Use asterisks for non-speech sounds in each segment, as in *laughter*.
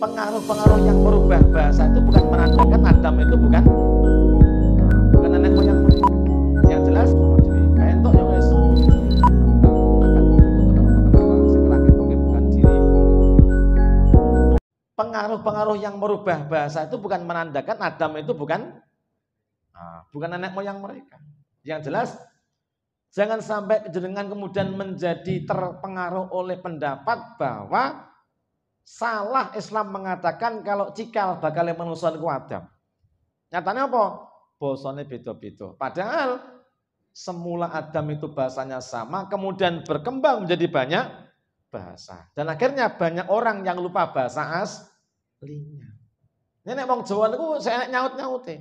pengaruh-pengaruh yang merubah bahasa itu bukan menandakan Adam itu bukan bukan nenek moyang mereka. Yang jelas oh, nah, ya, pengaruh-pengaruh yang merubah bahasa itu bukan menandakan Adam itu bukan nah, bukan nenek moyang mereka. Yang jelas jangan sampai jenengan kemudian menjadi terpengaruh oleh pendapat bahwa Salah Islam mengatakan kalau cikal bakal manusia ku Adam. Nyatanya apa? Bosone beda-beda. Padahal semula Adam itu bahasanya sama, kemudian berkembang menjadi banyak bahasa. Dan akhirnya banyak orang yang lupa bahasa aslinya. Nenek wong Jawa niku saya nyaut-nyaute.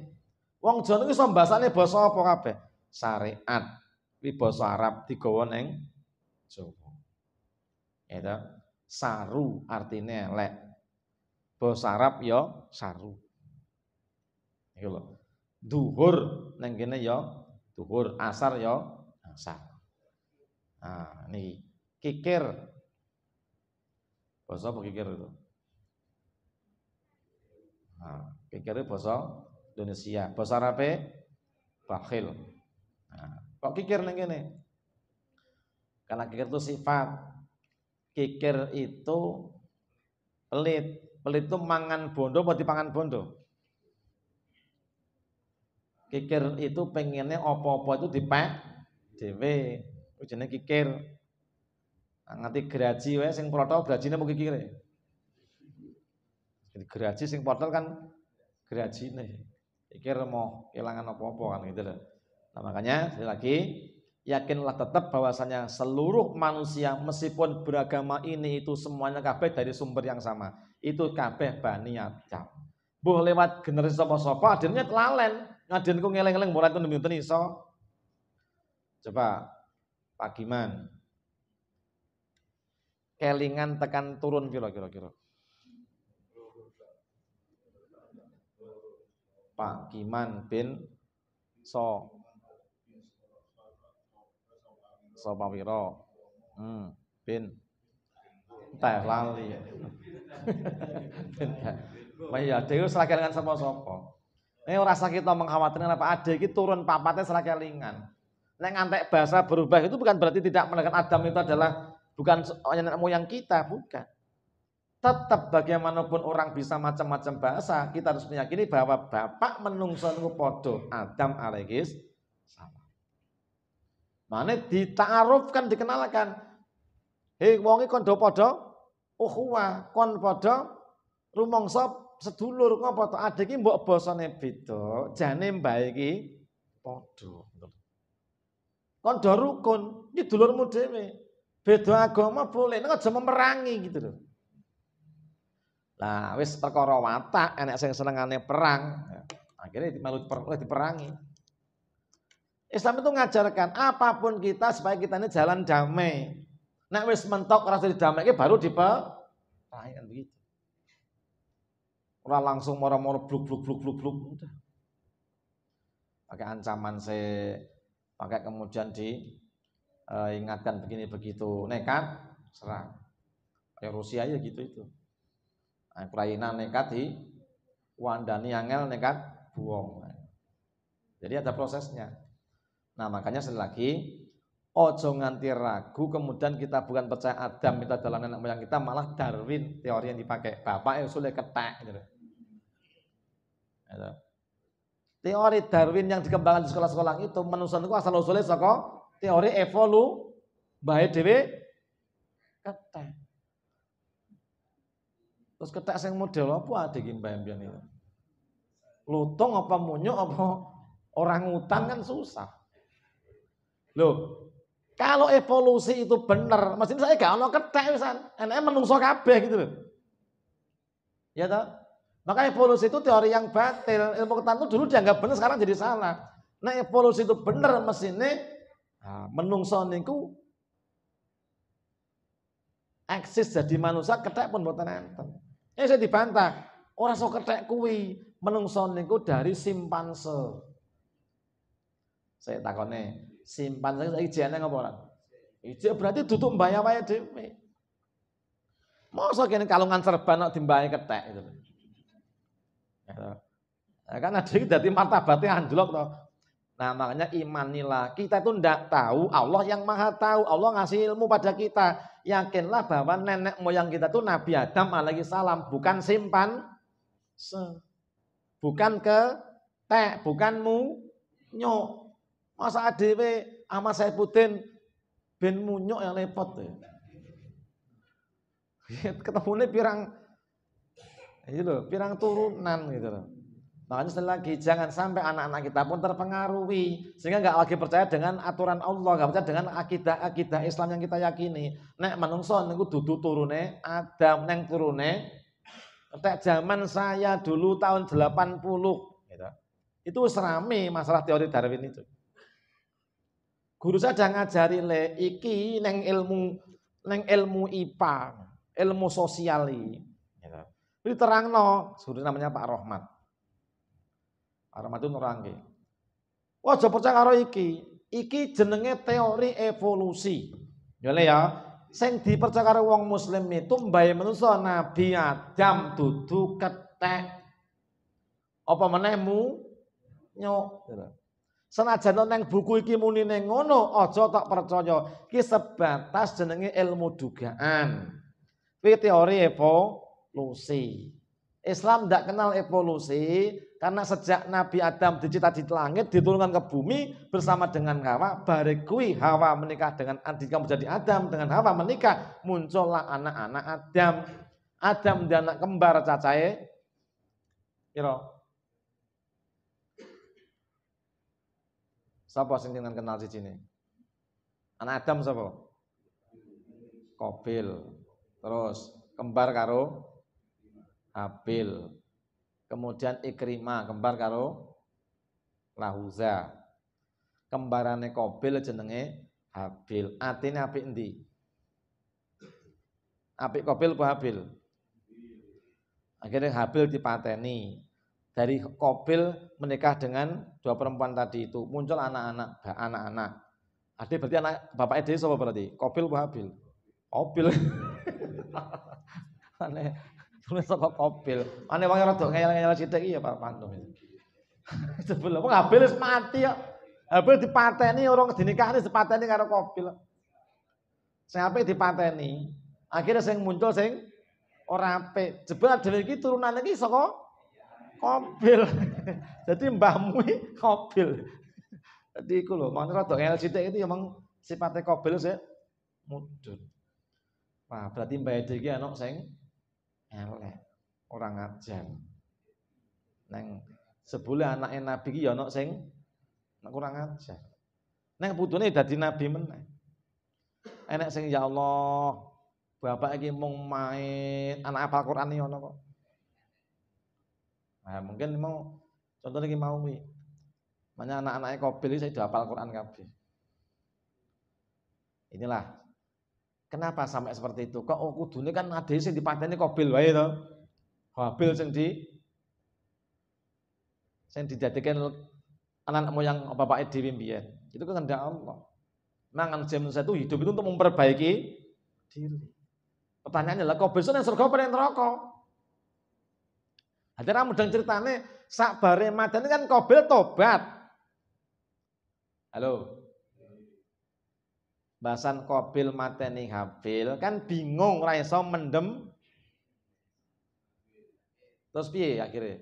Wong Jawa niku iso bahasane basa apa kabeh? Syariat. Kuwi basa Arab digawa ning Jawa. Ya saru artinya lek bahasa Arab ya saru iku duhur neng kene ya duhur asar yo ya asar nah kikir bahasa apa kikir itu nah kikir bahasa Indonesia bahasa Arabe bakhil nah kok kikir neng karena kikir itu sifat kikir itu pelit pelit itu mangan bondo buat dipangan bondo kikir itu pengennya opo-opo itu dipek dewe ujungnya kikir nah, ngerti geraji wae sing protol gerajine mau kikir e. jadi geraji sing protol kan gerajine kikir mau kehilangan opo-opo kan gitu nah makanya sekali lagi yakinlah tetap bahwasanya seluruh manusia meskipun beragama ini itu semuanya kabeh dari sumber yang sama. Itu kabeh Bani Adam. Buh lewat generasi sopo sopo akhirnya kelalen. Ngadinku ngeleng ngeleng murah itu mboten so Coba Pak Giman. Kelingan tekan turun kira kira-kira. Pak Giman bin So sapa pira hmm bin teh lali *laughs* ya seragam serakelingan sama sopo. ini rasa kita mengkhawatirkan apa ada ini turun papatnya lingan. Nek ngantek bahasa berubah itu bukan berarti tidak menekan Adam itu adalah bukan oh, nenek moyang kita, bukan. Tetap bagaimanapun orang bisa macam-macam bahasa, kita harus meyakini bahwa Bapak menungso niku Adam alaihis salam. Mana ditaarufkan dikenalkan. Hei wonge kondo padha ukhuwah, oh, kon padha rumangsa sedulur ngapa to adek iki mbok basane beda, jane mbae iki padha. Kondo rukun, iki dulurmu dhewe. Beda agama boleh, nek aja memerangi gitu loh. Lah wis perkara watak enek sing senengane perang, ya. akhirnya malu diperangi. Islam itu mengajarkan apapun kita supaya kita ini jalan damai. Nek wis mentok rasa damai baru di kan begitu. Orang langsung moro-moro bluk bluk bluk bluk bluk Pakai ancaman se pakai kemudian diingatkan eh, uh, begini begitu nekat serang. Kayak Rusia ya gitu itu. Nah, Ukraina nekat di Wandani Angel nekat buang. Jadi ada prosesnya. Nah makanya sekali lagi ojo nganti ragu kemudian kita bukan percaya Adam kita dalam anak moyang kita malah Darwin teori yang dipakai bapak yang sulit ketek gitu. gitu. Teori Darwin yang dikembangkan di sekolah-sekolah itu manusia itu asal usulnya soko teori evolu baik dewi ketek. Terus ketek yang model apa ada gini bayam itu? Lutung apa munyuk apa orang hutan kan susah. Loh, kalau evolusi itu benar, mesin saya gak ono ketek pisan. Enake menungso kabeh gitu loh. Ya toh? Maka evolusi itu teori yang batil. Ilmu ketan itu dulu dianggap benar, sekarang jadi salah. Nah evolusi itu benar mesinnya nah, menungso niku eksis jadi manusia ketek pun mboten enten. Ini eh, saya dibantah. Orang sok ketek kuwi menungso niku dari simpanse. Saya takonnya Simpan saja saiki jane apa ora? berarti duduk bayar bayar demi Masa kini kalungan serban nak dimbahi ketek itu. Ya, ya, kan ada itu jadi martabatnya anjlok toh. Nah makanya imanilah kita itu ndak tahu Allah yang maha tahu Allah ngasih ilmu pada kita yakinlah bahwa nenek moyang kita tuh Nabi Adam alaihi salam bukan simpan bukan ke teh, bukan mu nyok Masa sama Ahmad Saifuddin ben munyok yang lepot. Ya. ya. ini iya, pirang gitu iya loh, pirang turunan gitu loh. Makanya sekali lagi jangan sampai anak-anak kita pun terpengaruhi sehingga nggak lagi percaya dengan aturan Allah, nggak percaya dengan akidah-akidah Islam yang kita yakini. Nek manungso niku dudu turune Adam neng turune tak zaman saya dulu tahun 80 gitu. Itu serame masalah teori Darwin itu. Guru saya ngajari le iki neng ilmu neng ilmu IPA, ilmu sosial gitu. Ya kan? terang no, guru namanya Pak Rohmat. Pak Rohmat itu nerangke. Wah, aja percaya karo iki. Iki jenenge teori evolusi. Ya ya, sing dipercaya karo wong muslim itu mbae manusia Nabi Adam dudu ketek apa menemu? nyok ya kan? Senajan neng buku iki muni neng ngono, aja tak percaya. Ki sebatas jenenge ilmu dugaan. Kuwi teori evolusi. Islam tidak kenal evolusi karena sejak Nabi Adam dicita di langit diturunkan ke bumi bersama dengan Hawa, barekui Hawa menikah dengan Adika menjadi Adam dengan Hawa menikah muncullah anak-anak Adam. Adam dan anak kembar cacahe. Kira siapa sing jenengan kenal ini? Anak Adam siapa, Kobil. Terus kembar karo Habil. Kemudian Ikrima kembar karo Lahuza. Kembarane Kobil jenenge Habil. Atine apik endi? Apik Kobil apa Habil? Akhirnya Habil dipateni dari Kobil menikah dengan dua perempuan tadi itu muncul anak-anak anak-anak Ade berarti anak bapak Ade siapa berarti Kobil Habil Kobil *laughs* aneh tulis sama Kobil aneh wangi rodok ngeyel-ngeyel sidik iya Pak Pandu itu *laughs* belum Habil mati ya Habil ini orang di dinikahani ini karena Kobil di partai ini akhirnya saya muncul saya orang ape, jebul dari itu turunan lagi Kobil. *laughs* Jadi mbahmu kobil. Jadi iku lho, makanya rada LCT itu emang ya, sifatnya kobil sih, mudun. Wah, berarti Mbak Edi iki anak sing elek, orang ajar. Neng sebule enak Nabi iki ya seng, sing nek kurang ajar. Neng putune dadi nabi meneh. Enak sing ya Allah, bapak iki mung main anak apal Quran ya ana kok. Nah, mungkin mau contoh lagi mau nih. Makanya anak-anaknya Kobil ini saya sudah hafal Quran kabeh. Inilah kenapa sampai seperti itu? Kok oh, kudune kan ada sing dipateni Kobil wae to. Kobil sing sendi sing dijadikan anak moyang bapak dhewe mbiyen. Itu kehendak kan Allah. Mangan jam satu hidup itu untuk memperbaiki diri. Pertanyaannya lah, kau besok yang surga apa yang rokok Akhirnya mudeng ceritane sak bare madani kan kobel tobat. Halo. Bahasan Kobil mateni Habil kan bingung ra mendem. Terus piye akhirnya?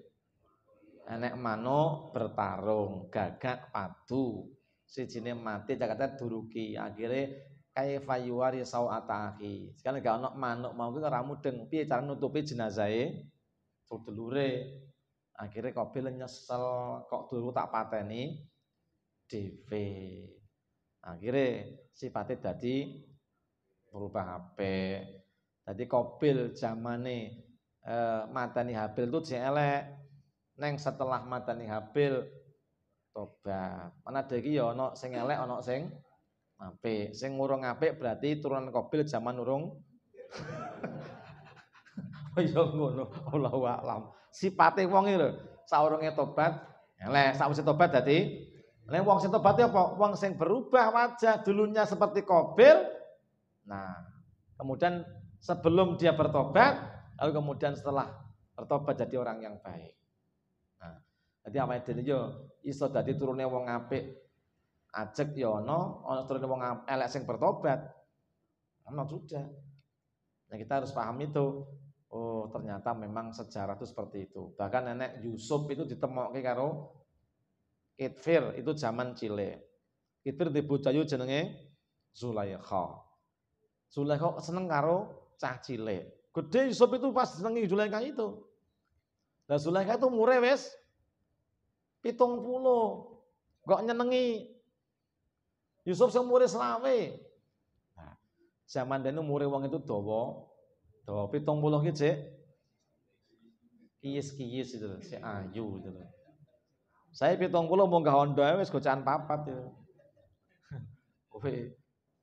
Enek mano bertarung, gagak padu. Sijine mati Jakarta duruki. Akhirnya kaya fayuari sawatahi Sekarang gak ono manuk mau ki ora mudeng piye cara nutupi jenazahnya e? sedulure akhirnya kobil nyesel kok dulu tak pateni DV akhirnya sifatnya jadi berubah HP jadi kobil zaman eh, matani Habil itu jelek neng setelah matani Habil toba mana ada lagi ya ono sing elek ono sing apik sing urung apik berarti turunan kobil zaman urung *laughs* kaya ngono Allah a'lam. Sipate wong lho, saurunge tobat, eleh sawise tobat dadi eleh wong sing tobat ya apa? Wong sing berubah wajah dulunya seperti kobil. Nah, kemudian sebelum dia bertobat, lalu kemudian setelah bertobat jadi orang yang baik. Nah, jadi awake dhewe yo iso dadi turune wong apik. Ajek yo ya ana ana turune wong elek sing bertobat. ana sudah. Nah, kita harus paham itu. Oh, ternyata memang sejarah itu seperti itu. Bahkan nenek Yusuf itu ditemoki karo Kitfir, itu zaman Chile. Kitfir dibocayu jenenge Zulaikha. Zulaikha seneng karo cah Chile. Gede Yusuf itu pas senengi Zulaikha itu. Nah Zulaikha itu mure wis pitung puluh. Gak nyenengi. Yusuf semure selawe. Nah, zaman dene murewang wong itu dawa Tuh, pitung puluh ki cek. Kiyis-kiyis itu, si ayu itu. Saya pitung puluh munggah Honda wis gocan papat ya. Kowe *laughs*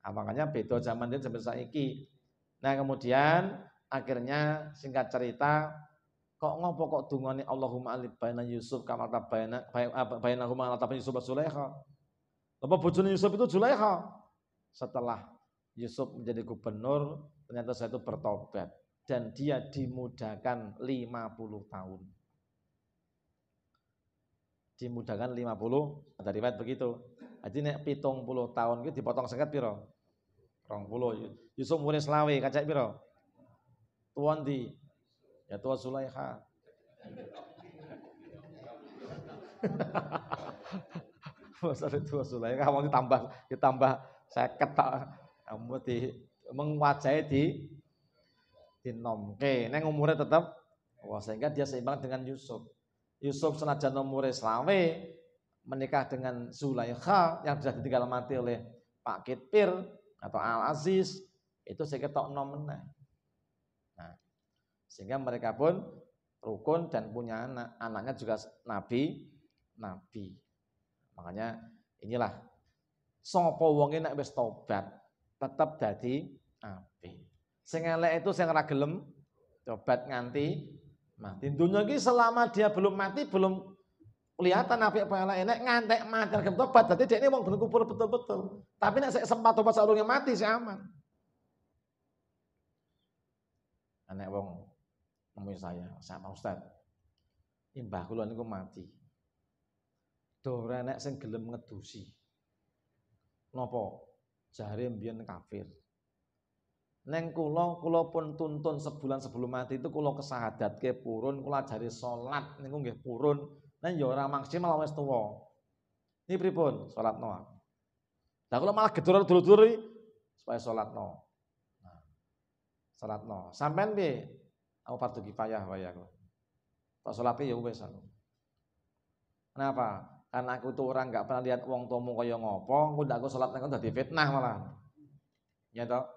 nah, makanya beda zaman dia sampai saiki. Nah, kemudian akhirnya singkat cerita kok ngopo kok dungane Allahumma alif baina Yusuf kama tabaina baina ah, huma ala tabaina Yusuf Zulaikha. Apa bojone Yusuf itu Zulaikha? Setelah Yusuf menjadi gubernur ternyata saya itu bertobat dan dia dimudahkan 50 tahun. Dimudahkan 50, ada riwayat begitu. Jadi nek pitung puluh tahun itu dipotong sengket piro? Rong puluh. Yusuf mulai selawe kacak piro? Tuan di. Ya tua Sulaiha. *laughs* Masa Tuan Sulaiha, kamu ditambah, ditambah seket tak. Kamu di mengwajahi di di dinomke. Neng umurnya tetap wah sehingga dia seimbang dengan Yusuf. Yusuf senajan umurnya selawe menikah dengan Zulaikha yang sudah ditinggal mati oleh Pak Kitpir atau Al Aziz itu saya ketok enam Nah, sehingga mereka pun rukun dan punya anak. Anaknya juga nabi, nabi. Makanya inilah sapa wonge nek wis tobat tetap jadi api. Ah, sing elek itu sing ora gelem tobat nganti mati. Dunia ini selama dia belum mati belum kelihatan api apa elek enek ngantek mati gelem tobat berarti dia ini wong belum betul-betul. Tapi nek saya sempat tobat saurunge mati sih aman. Anak wong nemuin saya, sama Ustaz. Imbah kula niku mati. Dora nek sing gelem ngedusi. nopo, Jare mbiyen kafir. Neng kulo, kulo pun tuntun sebulan sebelum mati itu kulo kesahadat ke purun, kulo ajari sholat, neng nggih purun, neng yo ya maksimal wis tuwa. Ini pripun sholat no. Nah kulo malah gedor dulu-dulu supaya sholat no. Nah, sholat no. sampai nih aku partu kipayah bayar kulo. Tak sholat ya wes aku. Kenapa? Karena aku tuh orang nggak pernah lihat uang tomu kaya ngopo, aku ndak aku sholat udah di fitnah malah. Ya toh?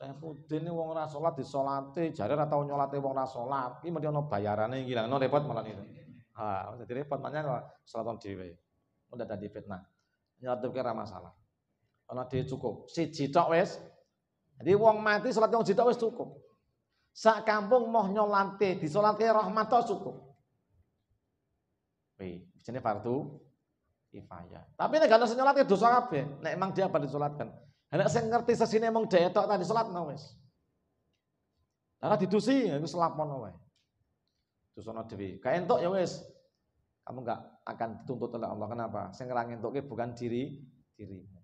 Repudin ini wong ora di disolate, jare ora tau nyolate wong ora ini Iki mesti ana bayarane iki lah, no repot malah itu. Ha, jadi repot makanya salaton dhewe. Udah tadi fitnah. Nyalatke ora masalah. Ana dhewe cukup. Siji tok wis. Jadi wong mati salat wong jitok wis cukup. Sak kampung mau nyolate, disolatke rahmat tok cukup. Wih, jenenge fardu kifayah. Tapi nek gak ada sing nyolate dosa kabeh. Nek emang dia apa disolatkan. Anak saya ngerti sesini emang daya tok tadi sholat no wes. Lah didusi aku wes. Itu Dusono dewi. Kae entok ya wes. Kamu enggak akan dituntut oleh Allah. Kenapa? Saya ngerangin entoknya bukan diri dirimu.